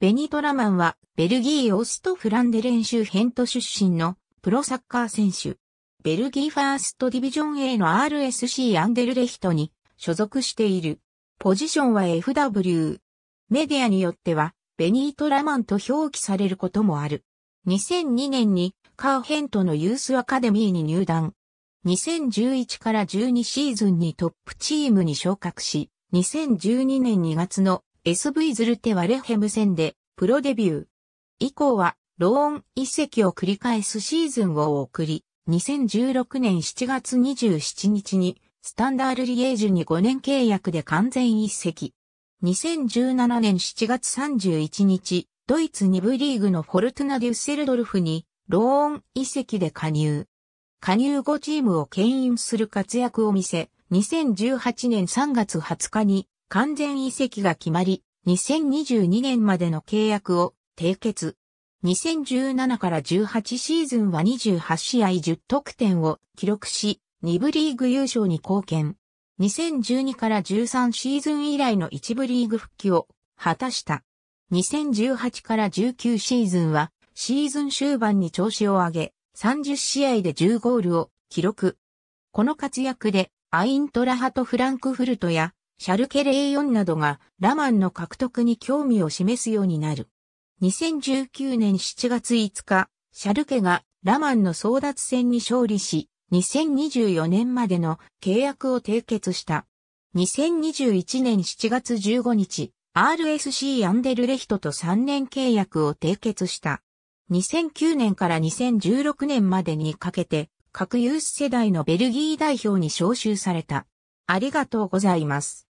ベニトラマンは、ベルギーオストフランデ練習編ト出身のプロサッカー選手。ベルギーファーストディビジョン A の RSC アンデルレヒトに所属している。ポジションは FW。メディアによっては、ベニートラマンと表記されることもある。2002年にカーヘントのユースアカデミーに入団。2011から12シーズンにトップチームに昇格し、2012年2月の SV ズルテはレヘム戦でプロデビュー。以降はローン一席を繰り返すシーズンを送り、2016年7月27日にスタンダールリエージュに5年契約で完全一席。2017年7月31日、ドイツ2部リーグのフォルトゥナ・デュッセルドルフにローン一席で加入。加入後チームを牽引する活躍を見せ、2018年3月20日に完全移籍が決まり、2022年までの契約を締結。2017から18シーズンは28試合10得点を記録し、2部リーグ優勝に貢献。2012から13シーズン以来の1部リーグ復帰を果たした。2018から19シーズンはシーズン終盤に調子を上げ、30試合で10ゴールを記録。この活躍でアイントラハトフランクフルトやシャルケ04などがラマンの獲得に興味を示すようになる。2019年7月5日、シャルケがラマンの争奪戦に勝利し、2024年までの契約を締結した。2021年7月15日、RSC アンデルレヒトと3年契約を締結した。2009年から2016年までにかけて、各ユース世代のベルギー代表に招集された。ありがとうございます。